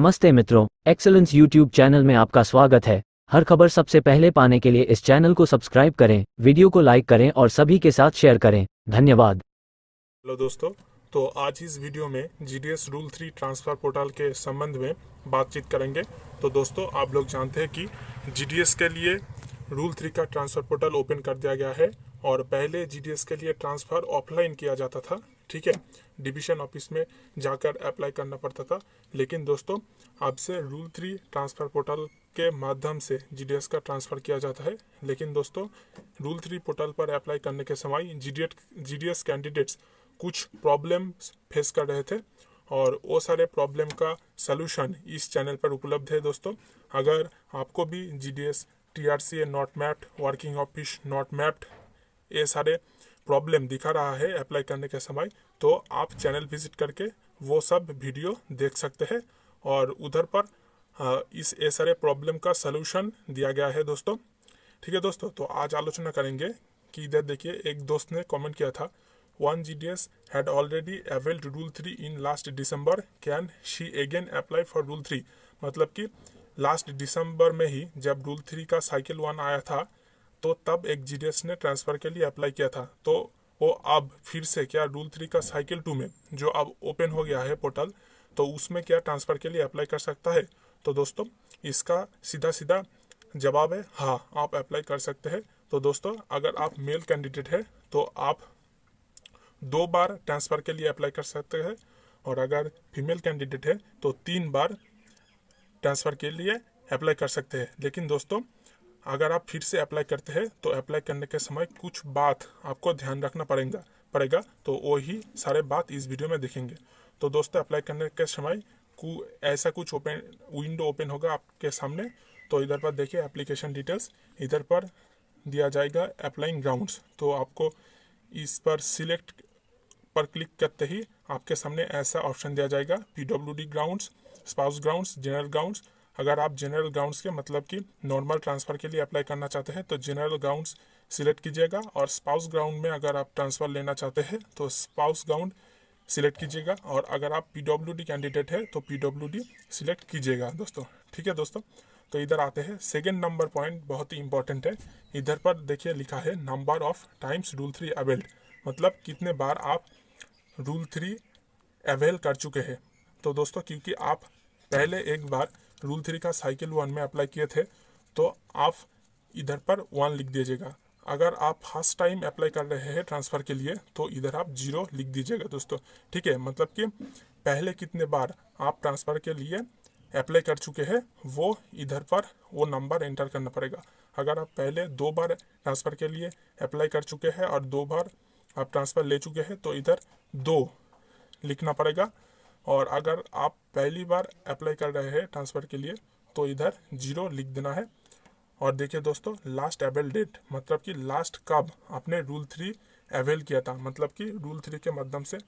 नमस्ते मित्रों excellence YouTube channel में आपका स्वागत है हर खबर सबसे पहले पाने के लिए इस चैनल को सब्सक्राइब करें वीडियो को लाइक करें और सभी के साथ शेयर करें धन्यवाद हेलो दोस्तों तो आज इस वीडियो में GDS rule three transfer portal के संबंध में बातचीत करेंगे तो दोस्तों आप लोग जानते हैं कि जी के लिए रूल थ्री का ट्रांसफर पोर्टल ओपन कर दिया गया है और पहले जी के लिए ट्रांसफर ऑफलाइन किया जाता था ठीक है डिवीजन ऑफिस में जाकर अप्लाई करना पड़ता था लेकिन दोस्तों अब से रूल थ्री ट्रांसफ़र पोर्टल के माध्यम से जी का ट्रांसफ़र किया जाता है लेकिन दोस्तों रूल थ्री पोर्टल पर अप्लाई करने के समय जी डी कैंडिडेट्स कुछ प्रॉब्लम्स फेस कर रहे थे और वो सारे प्रॉब्लम का सलूशन इस चैनल पर उपलब्ध है दोस्तों अगर आपको भी G D S T R C A not mapped working office not mapped ये सारे प्रॉब्लम दिखा रहा है अप्लाई करने के समय तो आप चैनल विजिट करके वो सब वीडियो देख सकते हैं और उधर पर इस ए सारे प्रॉब्लम का सलूशन दिया गया है दोस्तों ठीक है दोस्तों तो आज आलोचना करेंगे कि इधर देखिए एक दोस्त ने कमेंट किया था one G D S had already availed rule three in last December can she again apply for rule three मतलब कि लास्ट दिसंबर में ही जब रूल थ्री का साइकिल वन आया था तो तब एक जीडीएस ने ट्रांसफर के लिए अप्लाई किया था तो वो अब फिर से क्या रूल थ्री का साइकिल टू में जो अब ओपन हो गया है पोर्टल तो उसमें क्या ट्रांसफर के लिए अप्लाई कर सकता है तो दोस्तों इसका सीधा सीधा जवाब है हाँ आप अप्लाई कर सकते हैं तो दोस्तों अगर आप मेल कैंडिडेट है तो आप दो बार ट्रांसफर के लिए अप्लाई कर सकते हैं और अगर फीमेल कैंडिडेट है तो तीन बार ट्रांसफर के लिए अप्लाई कर सकते हैं लेकिन दोस्तों अगर आप फिर से अप्लाई करते हैं तो अप्लाई करने के समय कुछ बात आपको ध्यान रखना पड़ेगा पड़ेगा तो वही सारे बात इस वीडियो में देखेंगे तो दोस्तों अप्लाई करने के समय कु ऐसा कुछ ओपन विंडो ओपन होगा आपके सामने तो इधर पर देखिए एप्लीकेशन डिटेल्स इधर पर दिया जाएगा अप्लाइंग ग्राउंड्स तो आपको इस पर सिलेक्ट पर क्लिक करते ही आपके सामने ऐसा ऑप्शन दिया जाएगा P D grounds spouse grounds general grounds अगर आप जनरल ग्राउंड्स के मतलब कि नॉर्मल ट्रांसफ़र के लिए अप्लाई करना चाहते हैं तो जनरल ग्राउंड्स सिलेक्ट कीजिएगा और स्पाउस ग्राउंड में अगर आप ट्रांसफ़र लेना चाहते हैं तो स्पाउस ग्राउंड सिलेक्ट कीजिएगा और अगर आप पी कैंडिडेट है तो पी सिलेक्ट कीजिएगा दोस्तों ठीक है दोस्तों तो इधर आते हैं सेकेंड नंबर पॉइंट बहुत ही इंपॉर्टेंट है इधर पर देखिए लिखा है number of times rule three availed मतलब कितने बार आप रूल थ्री अवेल कर चुके हैं तो दोस्तों क्योंकि आप पहले एक बार रूल थ्री का साइकिल वन में अप्लाई किए थे तो आप इधर पर वन लिख दीजिएगा अगर आप फर्स्ट टाइम अप्लाई कर रहे हैं ट्रांसफ़र के लिए तो इधर आप जीरो लिख दीजिएगा दोस्तों ठीक है मतलब कि पहले कितने बार आप ट्रांसफ़र के लिए अप्लाई कर चुके हैं वो इधर पर वो नंबर एंटर करना पड़ेगा अगर आप पहले दो बार ट्रांसफ़र के लिए अप्लाई कर चुके हैं और दो बार आप ट्रांसफ़र ले चुके हैं तो इधर दो लिखना पड़ेगा और अगर आप पहली बार अप्लाई कर रहे हैं ट्रांसफ़र के लिए तो इधर जीरो लिख देना है और देखिए दोस्तों लास्ट अवेल डेट मतलब कि लास्ट कब आपने रूल थ्री अवेल किया था मतलब कि रूल थ्री के माध्यम से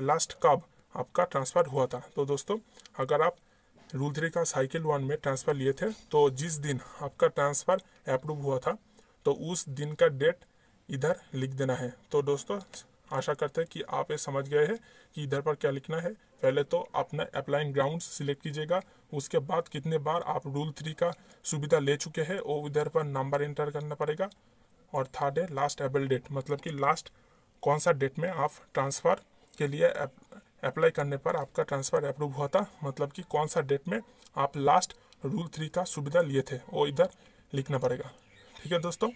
लास्ट कब आपका ट्रांसफ़र हुआ था तो दोस्तों अगर आप रूल थ्री का साइकिल वन में ट्रांसफ़र लिए थे तो जिस दिन आपका ट्रांसफ़र अप्रूव हुआ था तो उस दिन का डेट इधर लिख देना है तो दोस्तों आशा करते हैं कि आप ये समझ गए हैं कि इधर पर क्या लिखना है पहले तो अपना अप्लाइंग ग्राउंड सिलेक्ट कीजिएगा उसके बाद कितने बार आप रूल थ्री का सुविधा ले चुके हैं वो इधर पर नंबर एंटर करना पड़ेगा और थर्ड है लास्ट एबल डेट मतलब कि लास्ट कौन सा डेट में आप ट्रांसफ़र के लिए अप्लाई करने पर आपका ट्रांसफ़र अप्रूव हुआ था मतलब कि कौन सा डेट में आप लास्ट रूल थ्री का सुविधा लिए थे वो इधर लिखना पड़ेगा ठीक है दोस्तों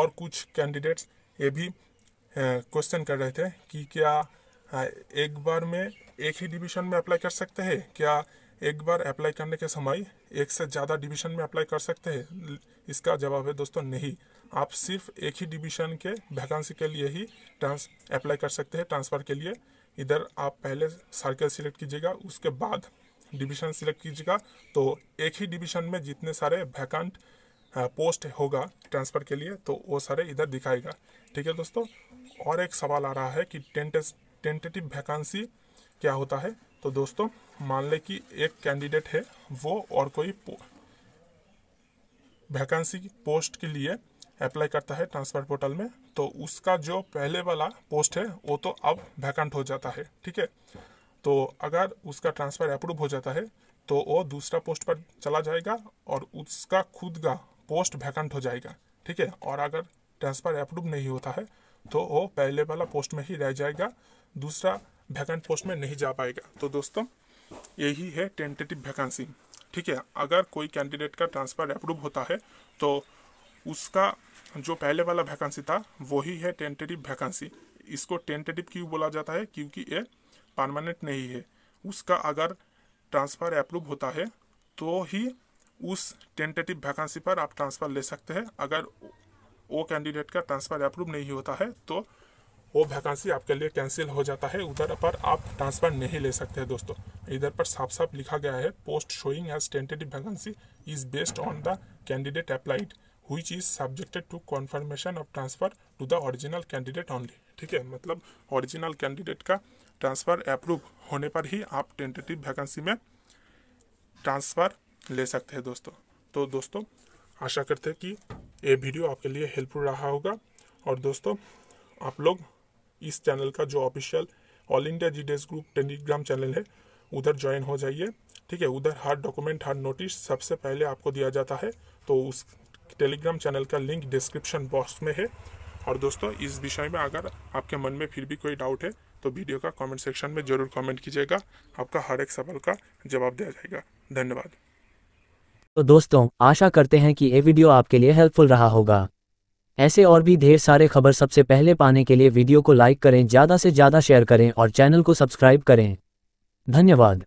और कुछ कैंडिडेट्स ये भी क्वेश्चन कर रहे थे कि क्या एक बार में एक ही डिवीजन में अप्लाई कर सकते हैं क्या एक बार अप्लाई करने के समय एक से ज़्यादा डिवीजन में अप्लाई कर सकते हैं इसका जवाब है दोस्तों नहीं आप सिर्फ एक ही डिवीजन के वैकेंसी के लिए ही ट्रांस अप्लाई कर सकते हैं ट्रांसफ़र के लिए इधर आप पहले सर्कल सिलेक्ट कीजिएगा उसके बाद डिवीजन सिलेक्ट कीजिएगा तो एक ही डिवीजन में जितने सारे वैकेंट पोस्ट होगा ट्रांसफ़र के लिए तो वो सारे इधर दिखाएगा ठीक है दोस्तों और एक सवाल आ रहा है कि टेंटेटिव वैकेंसी क्या होता है तो दोस्तों मान लें कि एक कैंडिडेट है वो और कोई वैकेंसी पोस्ट के लिए अप्लाई करता है ट्रांसफर पोर्टल में तो उसका जो पहले वाला पोस्ट है वो तो अब वैकेंट हो जाता है ठीक है तो अगर उसका ट्रांसफ़र अप्रूव हो जाता है तो वो दूसरा पोस्ट पर चला जाएगा और उसका खुद का पोस्ट वैकेंट हो जाएगा ठीक है और अगर ट्रांसफ़र अप्रूव नहीं होता है तो वो पहले वाला पोस्ट में ही रह जाएगा दूसरा वैकेंट पोस्ट में नहीं जा पाएगा तो दोस्तों यही है टेंटेटिव वैकेंसी ठीक है अगर कोई कैंडिडेट का ट्रांसफ़र अप्रूव होता है तो उसका जो पहले वाला वैकेंसी था वही है टेंटेटिव वैकेंसी इसको टेंटेटिव क्यों बोला जाता है क्योंकि ये परमानेंट नहीं है उसका अगर ट्रांसफ़र अप्रूव होता है तो ही उस टेंटेटिव वैकेंसी पर आप ट्रांसफ़र ले सकते हैं अगर वो कैंडिडेट का ट्रांसफ़र अप्रूव नहीं होता है तो वो वैकेंसी आपके लिए कैंसिल हो जाता है उधर पर आप ट्रांसफ़र नहीं ले सकते हैं दोस्तों इधर पर साफ साफ लिखा गया है post showing as tentative vacancy is based on the candidate applied who is subjected to confirmation of transfer to the original candidate only ठीक है मतलब ओरिजिनल कैंडिडेट का ट्रांसफ़र अप्रूव होने पर ही आप टेंटेटिव वैकेंसी में ट्रांसफ़र ले सकते हैं दोस्तों तो दोस्तों आशा करते हैं कि ये वीडियो आपके लिए हेल्पफुल रहा होगा और दोस्तों आप लोग इस चैनल का जो official all India G group Telegram channel है उधर ज्वाइन हो जाइए ठीक है उधर हर डॉक्यूमेंट हर नोटिस सबसे पहले आपको दिया जाता है तो उस टेलीग्राम चैनल का लिंक डिस्क्रिप्शन बॉक्स में है और दोस्तों इस विषय में अगर आपके मन में फिर भी कोई डाउट है तो वीडियो का कमेंट सेक्शन में ज़रूर कमेंट कीजिएगा आपका हर एक सवाल का जवाब दिया जाएगा धन्यवाद तो दोस्तों आशा करते हैं कि ये वीडियो आपके लिए हेल्पफुल रहा होगा ऐसे और भी ढेर सारे खबर सबसे पहले पाने के लिए वीडियो को लाइक करें ज़्यादा से ज़्यादा शेयर करें और चैनल को सब्सक्राइब करें धन्यवाद